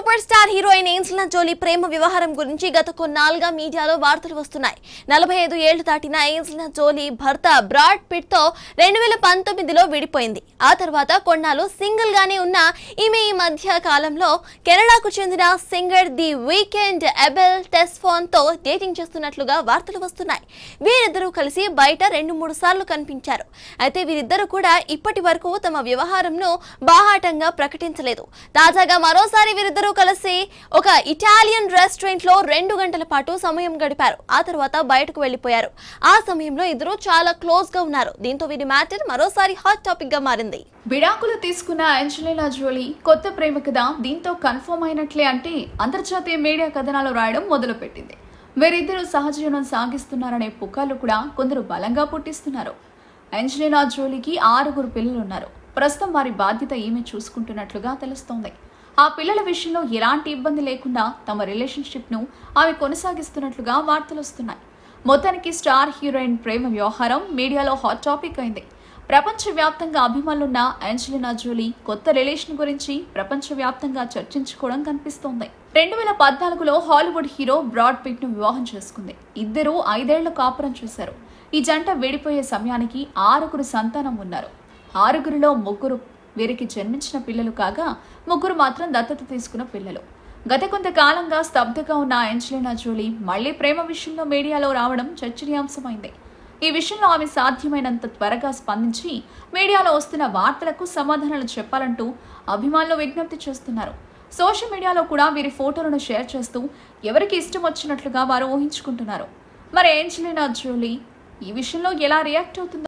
super star heroine Angelina Jolie ప్రేమ వ్యవహారం గురించి గత కొన్నాళ్ళుగా మీడియాలో వార్తలు వస్తున్నాయి నలభై ఐదు ఏళ్లు దాటిన ఏంజలా జోలీ భర్త బ్రాడ్ పిట్ తో రెండు వేల పంతొమ్మిదిలో విడిపోయింది ఆ తర్వాత కొన్నాళ్ళు సింగిల్ గానే ఉన్న ఈమె ఈ మధ్య కాలంలో కెనడాకు చెందిన singer the Weeknd Abel Tesfaye తో డేటింగ్ చేస్తున్నట్లుగా వార్తలు వస్తున్నాయి వీరిద్దరూ కలిసి బయట రెండు మూడు సార్లు కనిపించారు అయితే వీరిద్దరూ కూడా ఇప్పటి వరకు తమ వ్యవహారంను బాహాటంగా ప్రకటించలేదు తాజాగా మరోసారి వీరిద్దరు కలిసి ఒక ఇటాలియన్ రెస్టారెంట్ లో రెండు గంటల పాటు సమయం గడిపారు ఆ తర్వాత బయటకు వెళ్లిపోయారు ఆ సమయంలో ఇద్దరు చాలా క్లోజ్ గా ఉన్నారు దీంతో వీరి మ్యాటర్ మరోసారి హాట్ టాపిక్ గా మారింది విడాకులు తీసుకున్న అంజలీనా జోలీ కొత్త ప్రేమ కదా దీంతో కన్ఫర్మ్ అయినట్లే అంటే అంతర్జాతీయ మీడియా కథనాలు రాయడం మొదలుపెట్టింది వీరిద్దరూ సహజీవనం సాగిస్తున్నారనే పుకార్లు కూడా కొందరు బలంగా పుట్టిస్తున్నారు అంజలీనా జోలీకి ఆరుగురు పిల్లలున్నారు ప్రస్తుతం వారి బాధ్యత ఈమె చూసుకుంటున్నట్లుగా తెలుస్తోంది ఆ పిల్లల విషయంలో ఎలాంటి ఇబ్బంది లేకుండా తమ రిలేషన్షిప్ను ఆమె కొనసాగిస్తున్నట్లుగా వార్తలు వస్తున్నాయి మొత్తానికి స్టార్ హీరోయిన్ ప్రేమ వ్యవహారం మీడియాలో హాట్ టాపిక్ అయింది ప్రపంచవ్యాప్తంగా అభిమానులున్న ఆంజలినా జోలీ కొత్త రిలేషన్ గురించి ప్రపంచవ్యాప్తంగా చర్చించుకోవడం కనిపిస్తోంది రెండు వేల పద్నాలుగులో హాలీవుడ్ హీరో బ్రాడ్ ను వివాహం చేసుకుంది ఇద్దరూ ఐదేళ్ల కాపురం చేశారు ఈ జంట విడిపోయే సమయానికి ఆరుగురు సంతానం ఉన్నారు ఆరుగురిలో ముగ్గురు వీరికి జన్మించిన పిల్లలు కాగా ముగ్గురు మాత్రం దత్తత తీసుకున్న పిల్లలు గత కొంతకాలంగా స్తబ్దగా ఉన్న ఏంజలినా జోలీ మళ్లీ ప్రేమ విషయంలో మీడియాలో రావడం చర్చనీయాంశమైంది ఈ విషయంలో ఆమె సాధ్యమైనంత త్వరగా స్పందించి మీడియాలో వస్తున్న వార్తలకు సమాధానాలు చెప్పాలంటూ అభిమానులు విజ్ఞప్తి చేస్తున్నారు సోషల్ మీడియాలో కూడా వీరి ఫోటోలను షేర్ చేస్తూ ఎవరికి ఇష్టం వచ్చినట్లుగా వారు ఊహించుకుంటున్నారు మరి ఏంజలినా జోలీ ఈ విషయంలో ఎలా రియాక్ట్ అవుతుందో